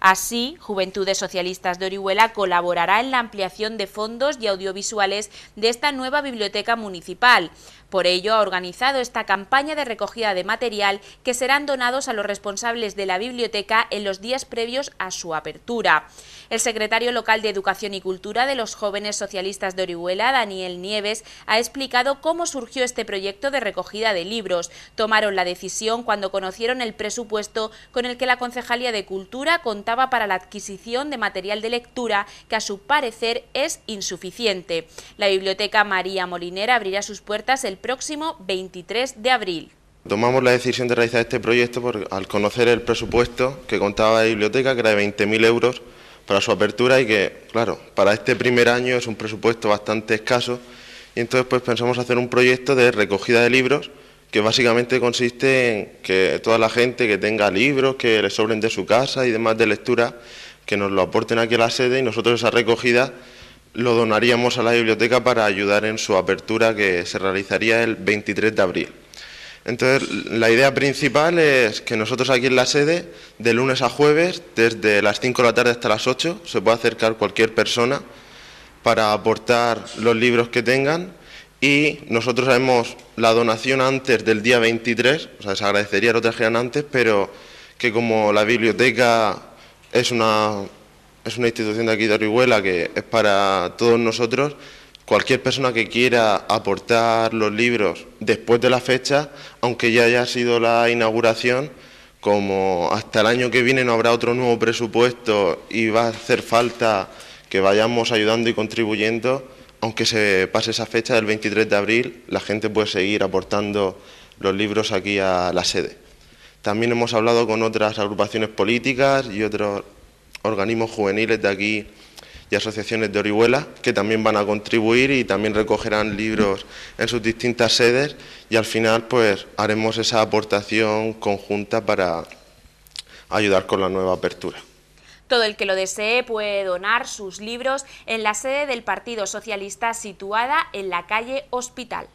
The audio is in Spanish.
Así, Juventudes Socialistas de Orihuela colaborará en la ampliación de fondos y audiovisuales de esta nueva biblioteca municipal. Por ello, ha organizado esta campaña de recogida de material que serán donados a los responsables de la biblioteca en los días previos a su apertura. El secretario local de Educación y Cultura de los Jóvenes Socialistas de Orihuela, Daniel Nieves, ha explicado cómo surgió este proyecto de recogida de libros. Tomaron la decisión cuando conocieron el presupuesto con el que la Concejalía de Cultura contaba para la adquisición de material de lectura que a su parecer es insuficiente. La Biblioteca María Molinera abrirá sus puertas el el próximo 23 de abril. Tomamos la decisión de realizar este proyecto por, al conocer el presupuesto que contaba la biblioteca, que era de 20.000 euros para su apertura y que, claro, para este primer año es un presupuesto bastante escaso y entonces pues pensamos hacer un proyecto de recogida de libros que básicamente consiste en que toda la gente que tenga libros, que le sobren de su casa y demás de lectura, que nos lo aporten aquí a la sede y nosotros esa recogida lo donaríamos a la biblioteca para ayudar en su apertura que se realizaría el 23 de abril. Entonces, la idea principal es que nosotros aquí en la sede, de lunes a jueves, desde las 5 de la tarde hasta las 8, se pueda acercar cualquier persona para aportar los libros que tengan y nosotros haremos la donación antes del día 23, o sea, se agradecería que lo trajeran antes, pero que como la biblioteca es una es una institución de aquí de Orihuela que es para todos nosotros. Cualquier persona que quiera aportar los libros después de la fecha, aunque ya haya sido la inauguración, como hasta el año que viene no habrá otro nuevo presupuesto y va a hacer falta que vayamos ayudando y contribuyendo, aunque se pase esa fecha del 23 de abril, la gente puede seguir aportando los libros aquí a la sede. También hemos hablado con otras agrupaciones políticas y otros organismos juveniles de aquí y asociaciones de Orihuela, que también van a contribuir y también recogerán libros en sus distintas sedes y al final pues haremos esa aportación conjunta para ayudar con la nueva apertura. Todo el que lo desee puede donar sus libros en la sede del Partido Socialista situada en la calle Hospital.